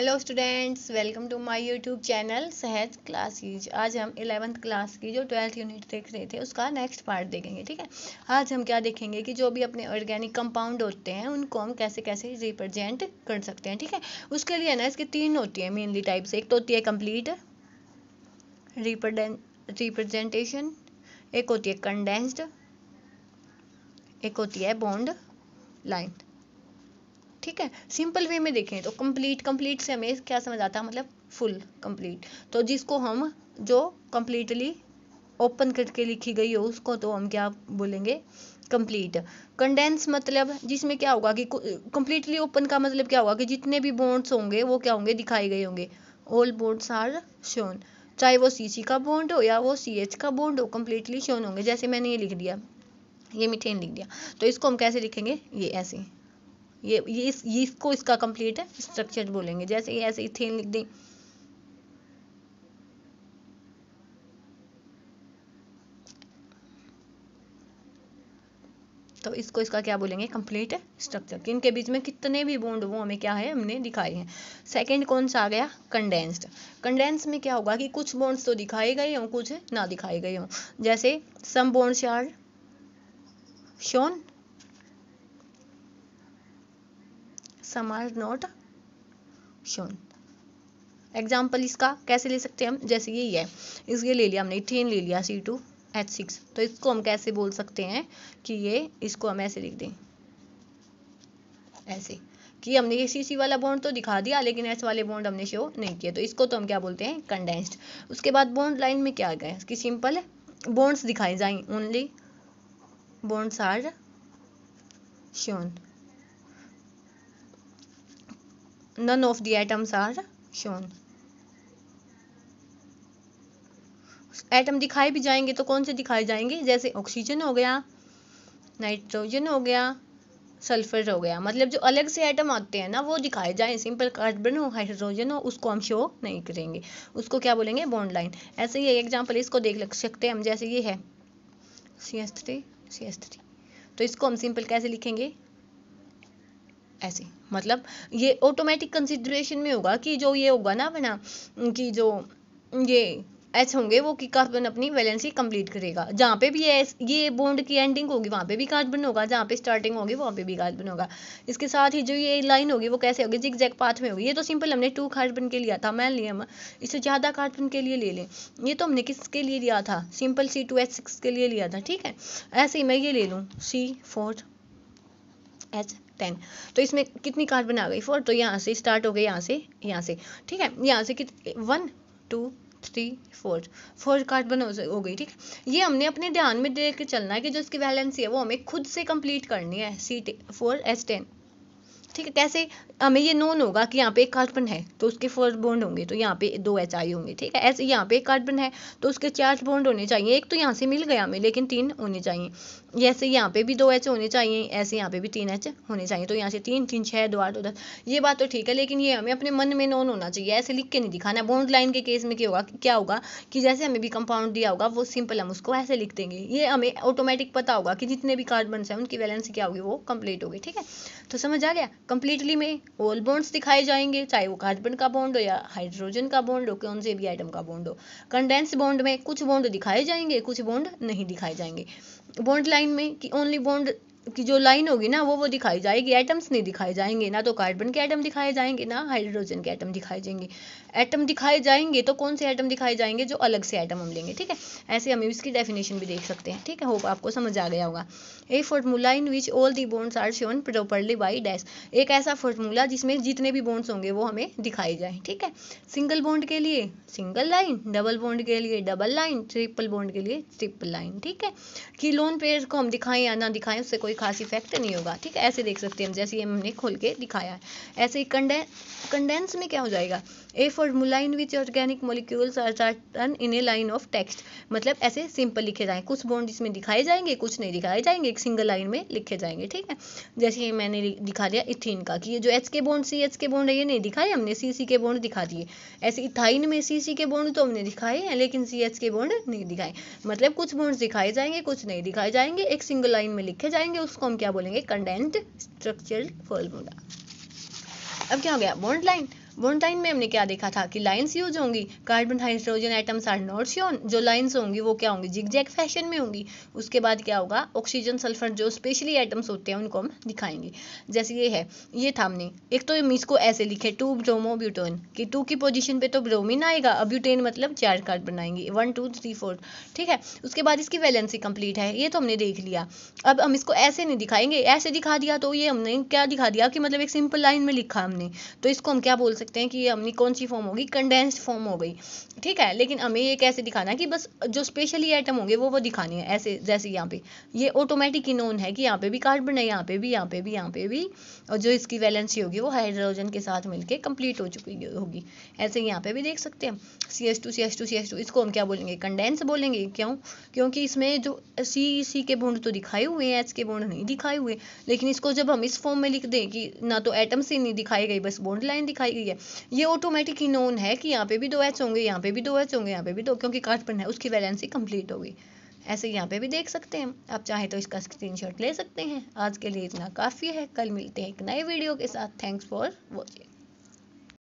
hello students welcome to my YouTube channel Sahaj classes आज हम eleventh class की जो ट्वेल्थ यूनिट देख रहे थे उसका नेक्स्ट पार्ट देखेंगे ठीक है आज हम क्या देखेंगे कि जो भी अपने ऑर्गेनिक कंपाउंड होते हैं उनको हम कैसे कैसे रिप्रेजेंट कर सकते हैं ठीक है उसके लिए ना इसकी तीन होती है मेनली टाइप से एक तो होती है कम्प्लीट रिप्रेजेंटेशन एक होती है कंडेंस्ड एक होती है बॉन्ड लाइन ठीक है सिंपल वे में देखें तो कंप्लीट कंप्लीट से हमें क्या समझ आता है मतलब फुल कंप्लीट तो जिसको हम जो कंप्लीटली ओपन करके लिखी गई हो उसको तो हम क्या बोलेंगे कंप्लीट कंडेंस मतलब जिसमें क्या होगा कि कंप्लीटली ओपन का मतलब क्या होगा कि जितने भी बॉन्ड्स होंगे वो क्या होंगे दिखाए गए होंगे ऑल बॉन्ड्स आर शोन चाहे वो सी सी का बॉन्ड हो या वो सी एच का बॉन्ड हो कंप्लीटली शोन होंगे जैसे मैंने ये लिख दिया ये मिथेन लिख दिया तो इसको हम कैसे लिखेंगे ये ऐसे ये ये इस ये इसको इसका कंप्लीट है स्ट्रक्चर बोलेंगे जैसे ऐसे इथेन लिख दें तो इसको इसका क्या बोलेंगे कंप्लीट स्ट्रक्चर इनके बीच में कितने भी बॉन्ड वो हमें क्या है हमने दिखाए हैं सेकंड कौन सा आ गया कंडेंस्ड कंडेंस में क्या होगा कि कुछ बॉन्ड्स तो दिखाए गए हों कुछ ना दिखाए गए हों जैसे some bonds are shown some are not shown example इसका कैसे ले सकते हैं हम जैसे ये है इसके ले लिया हमने इथेन ले लिया सी टू एच सिक्स तो इसको हम कैसे बोल सकते हैं कि ये इसको हम ऐसे लिख दें ऐसे कि हमने ये सी सी वाला बॉन्ड तो दिखा दिया लेकिन एस वाले बॉन्ड हमने शो नहीं किया तो इसको तो हम क्या बोलते हैं कंडेंस्ड उसके बाद बॉन्ड लाइन में क्या आ गया कि सिंपल बॉन्ड्स दिखाए जाए only bonds are shown none of the atoms are shown atom दिखाए भी जाएंगे तो कौन से दिखाए जाएंगे जैसे ऑक्सीजन हो गया नाइट्रोजन हो गया सल्फर हो गया मतलब जो अलग से आइटम आते हैं ना वो दिखाए जाए सिंपल कार्बन हो हाइड्रोजन हो उसको हम शो नहीं करेंगे उसको क्या बोलेंगे बॉन्ड लाइन ऐसे ही एग्जाम्पल इसको देख लग सकते हैं हम जैसे ये है C S three C S three तो इसको हम सिंपल कैसे लिखेंगे ऐसे मतलब ये ऑटोमेटिक कंसिड्रेशन में होगा कि जो ये होगा ना अपना कि जो ये एच होंगे वो कि कार्बन अपनी वैलेंसी कंप्लीट करेगा जहाँ पे भी एस ये बॉन्ड की एंडिंग होगी वहाँ पे भी कार्बन होगा जहाँ पे स्टार्टिंग होगी वहाँ पे भी कार्बन होगा इसके साथ ही जो ये लाइन होगी वो कैसे होगी जिक जैक पाथ में होगी ये तो सिंपल हमने टू कार्बन के लिया था लिया हम इससे ज़्यादा कार्बन के लिए ले लें ये तो हमने किसके लिए लिया था simple C two H six के लिए लिया था ठीक है ऐसे ही मैं ये ले लूँ सी फोर्थ एच टेन तो इसमें कितनी कार्बन आ गई फोर तो यहाँ से स्टार्ट हो गई यहाँ से यहाँ से ठीक है यहाँ से one two three four four carbon हो गई ठीक है ये हमने अपने ध्यान में देख के चलना है कि जो इसकी वैलेंसी है वो हमें खुद से कंप्लीट करनी है सी फोर एच टेन ठीक है कैसे हमें ये नोन होगा कि यहाँ पे एक कार्बन है तो उसके फोर बॉन्ड होंगे तो यहाँ पे दो एच आई होंगे ठीक है ऐसे यहाँ पे एक कार्बन है तो उसके चार बॉन्ड होने चाहिए एक तो यहाँ से मिल गया हमें लेकिन तीन होने चाहिए ऐसे यहाँ पे भी दो एच होने चाहिए ऐसे यहाँ पे भी तीन एच होने चाहिए तो यहाँ से तीन तीन छः दो आठ दो ये बात तो ठीक है लेकिन ये हमें अपने मन में नोन होना चाहिए ऐसे लिख के नहीं दिखाना बॉन्ड लाइन के केस में क्या होगा क्या होगा कि जैसे हमें भी कंपाउंड दिया होगा वो सिंपल हम उसको ऐसे लिख देंगे ये हमें ऑटोमेटिक पता होगा कि जितने भी कार्बन हैं उनकी बैलेंस क्या होगी वो कंप्लीट होगी ठीक है तो समझ आ गया कंप्लीटली में होल बॉन्ड्स दिखाए जाएंगे चाहे वो कार्बन का बॉन्ड हो या हाइड्रोजन का बॉन्ड हो कौन से भी आइटम का बॉन्ड हो कंडेंस बॉन्ड में कुछ बॉन्ड दिखाए जाएंगे कुछ बॉन्ड नहीं दिखाए जाएंगे बॉन्ड लाइन में कि ओनली बॉन्ड की जो लाइन होगी ना वो वो दिखाई जाएगी एटम्स नहीं दिखाए जाएंगे ना तो कार्बन के एटम दिखाए जाएंगे ना हाइड्रोजन के एटम दिखाए जाएंगे एटम दिखाए जाएंगे तो कौन से एटम दिखाए जाएंगे जो अलग से एटम हम लेंगे ठीक है ऐसे हम इसकी डेफिनेशन भी देख सकते हैं ठीक है होप आपको समझ आ गया होगा a formula in which all the bonds are shown properly by dash एक ऐसा फॉर्मूला जिसमें जितने भी बोन्स होंगे वो हमें दिखाई जाए ठीक है सिंगल बोन्ड के लिए सिंगल लाइन डबल बोन्ड के लिए डबल लाइन ट्रिपल बोन्ड के लिए ट्रिपल लाइन ठीक है कि लोन पेयर को हम दिखाएं या ना दिखाएं उससे कोई कोई खास इफेक्ट नहीं होगा ठीक है ऐसे देख सकते हैं जैसे ये हमने खोल के दिखाया है ऐसे ही कंडेंस में क्या हो जाएगा a formula in which organic molecules are turn in a line of text मतलब ऐसे सिंपल लिखे जाएंगे कुछ बॉन्ड इसमें दिखाए जाएंगे कुछ नहीं दिखाए जाएंगे एक सिंगल लाइन में लिखे जाएंगे ठीक है जैसे ये मैंने दिखा दिया इथिन का कि ये जो एच के बॉन्ड सी एच के बॉन्ड है ये नहीं दिखाए हमने सी सी के बॉन्ड दिखा दिए ऐसे इथाइन में सी सी के बॉन्ड तो हमने दिखाए हैं लेकिन सी एच के बॉन्ड नहीं दिखाए मतलब कुछ बॉन्ड दिखाए जाएंगे कुछ नहीं दिखाए जाएंगे एक सिंगल लाइन में लिखे जाएंगे उसको हम क्या बोलेंगे कंडेंट स्ट्रक्चरल फॉर्मूला अब क्या हो गया बॉन्ड लाइन मोनटाइन में हमने क्या देखा था कि लाइन्स यूज होंगी carbon hydrogen atoms are not shown जो लाइन्स होंगी वो क्या होंगी जिगजैग फैशन में होंगी उसके बाद क्या होगा ऑक्सीजन सल्फर जो स्पेशली एटम्स होते हैं उनको हम दिखाएंगे जैसे ये है ये था हमने एक तो इसको ऐसे लिखे टू ब्रोमो ब्यूटोन की टू की पोजिशन पे तो ब्रोमिन आएगा अब मतलब चार कार्ड बनाएंगे वन टू थ्री फोर ठीक है उसके बाद इसकी वैलेंसी कंप्लीट है ये तो हमने देख लिया अब हम इसको ऐसे नहीं दिखाएंगे ऐसे दिखा दिया तो ये हमने क्या दिखा दिया कि मतलब एक सिंपल लाइन में लिखा हमने तो इसको हम क्या बोल सकते हैं कि अमनी कौन सी फॉर्म होगी कंडेंस्ड फॉर्म हो गई ठीक है लेकिन हमें ये कैसे दिखाना है कि बस जो स्पेशली आइटम होंगे वो वो दिखानी है ऐसे जैसे यहाँ पे ये ऑटोमेटिक नोन है कि यहाँ पे भी कार्बन है यहाँ पे भी यहाँ पे भी यहाँ पे भी और जो इसकी वैलेंसी होगी वो हाइड्रोजन के साथ मिलकर कंप्लीट हो चुकी होगी ऐसे यहाँ पे भी देख सकते हैं C S two C S two C S two इसको हम क्या बोलेंगे कंडेंस बोलेंगे क्यों क्योंकि इसमें जो सी सी के बोन्ड तो दिखाए हुए हैं एच के बॉन्ड नहीं दिखाए हुए लेकिन इसको जब हम इस फॉर्म में लिख दें कि ना तो एटम से नहीं दिखाई गई बस बोन्ड लाइन दिखाई गई है ये ऑटोमेटिक ही नोन है कि यहाँ पे भी दो एच होंगे यहाँ पे भी दो एच होंगे यहाँ पे भी दो क्योंकि कार्बन है उसकी वैलेंसी कंप्लीट होगी ऐसे यहाँ पे भी देख सकते हैं आप चाहे तो इसका स्क्रीन ले सकते हैं आज के लिए इतना काफ़ी है कल मिलते हैं एक नए वीडियो के साथ थैंक्स फॉर वॉचिंग